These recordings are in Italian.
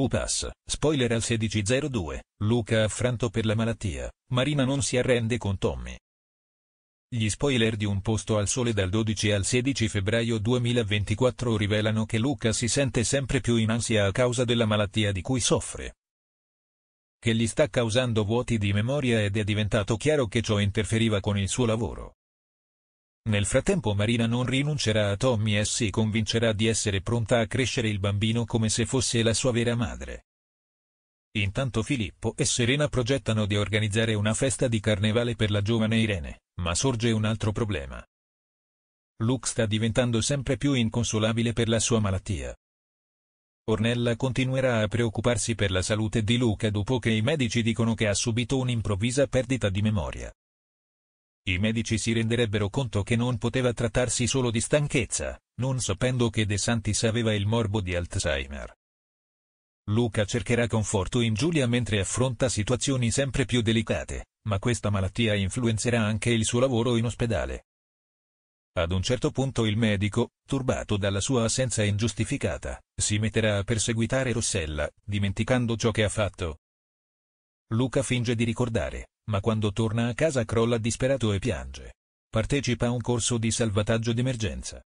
UPAS, spoiler al 16.02, Luca affranto per la malattia, Marina non si arrende con Tommy. Gli spoiler di Un posto al sole dal 12 al 16 febbraio 2024 rivelano che Luca si sente sempre più in ansia a causa della malattia di cui soffre. Che gli sta causando vuoti di memoria ed è diventato chiaro che ciò interferiva con il suo lavoro. Nel frattempo Marina non rinuncerà a Tommy e si convincerà di essere pronta a crescere il bambino come se fosse la sua vera madre. Intanto Filippo e Serena progettano di organizzare una festa di carnevale per la giovane Irene, ma sorge un altro problema. Luke sta diventando sempre più inconsolabile per la sua malattia. Ornella continuerà a preoccuparsi per la salute di Luca dopo che i medici dicono che ha subito un'improvvisa perdita di memoria. I medici si renderebbero conto che non poteva trattarsi solo di stanchezza, non sapendo che De Santis aveva il morbo di Alzheimer. Luca cercherà conforto in Giulia mentre affronta situazioni sempre più delicate, ma questa malattia influenzerà anche il suo lavoro in ospedale. Ad un certo punto il medico, turbato dalla sua assenza ingiustificata, si metterà a perseguitare Rossella, dimenticando ciò che ha fatto, Luca finge di ricordare, ma quando torna a casa crolla disperato e piange. Partecipa a un corso di salvataggio d'emergenza.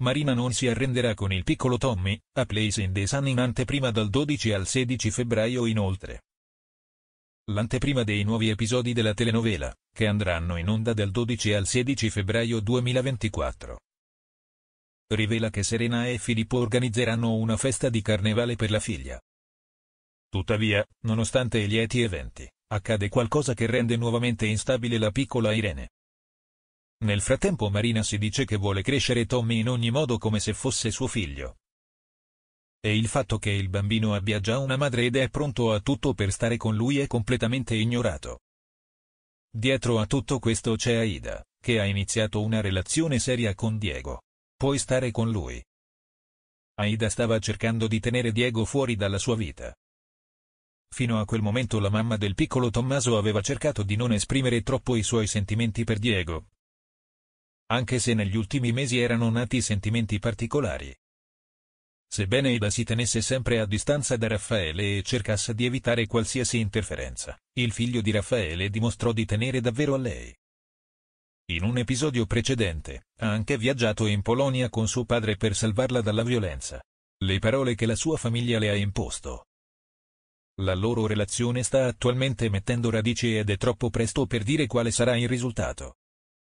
Marina non si arrenderà con il piccolo Tommy, a Place in the Sun in anteprima dal 12 al 16 febbraio inoltre. L'anteprima dei nuovi episodi della telenovela, che andranno in onda dal 12 al 16 febbraio 2024. Rivela che Serena e Filippo organizzeranno una festa di carnevale per la figlia, Tuttavia, nonostante i lieti eventi, accade qualcosa che rende nuovamente instabile la piccola Irene. Nel frattempo Marina si dice che vuole crescere Tommy in ogni modo come se fosse suo figlio. E il fatto che il bambino abbia già una madre ed è pronto a tutto per stare con lui è completamente ignorato. Dietro a tutto questo c'è Aida, che ha iniziato una relazione seria con Diego. Puoi stare con lui. Aida stava cercando di tenere Diego fuori dalla sua vita, Fino a quel momento la mamma del piccolo Tommaso aveva cercato di non esprimere troppo i suoi sentimenti per Diego. Anche se negli ultimi mesi erano nati sentimenti particolari. Sebbene Ida si tenesse sempre a distanza da Raffaele e cercasse di evitare qualsiasi interferenza, il figlio di Raffaele dimostrò di tenere davvero a lei. In un episodio precedente, ha anche viaggiato in Polonia con suo padre per salvarla dalla violenza. Le parole che la sua famiglia le ha imposto, la loro relazione sta attualmente mettendo radici ed è troppo presto per dire quale sarà il risultato.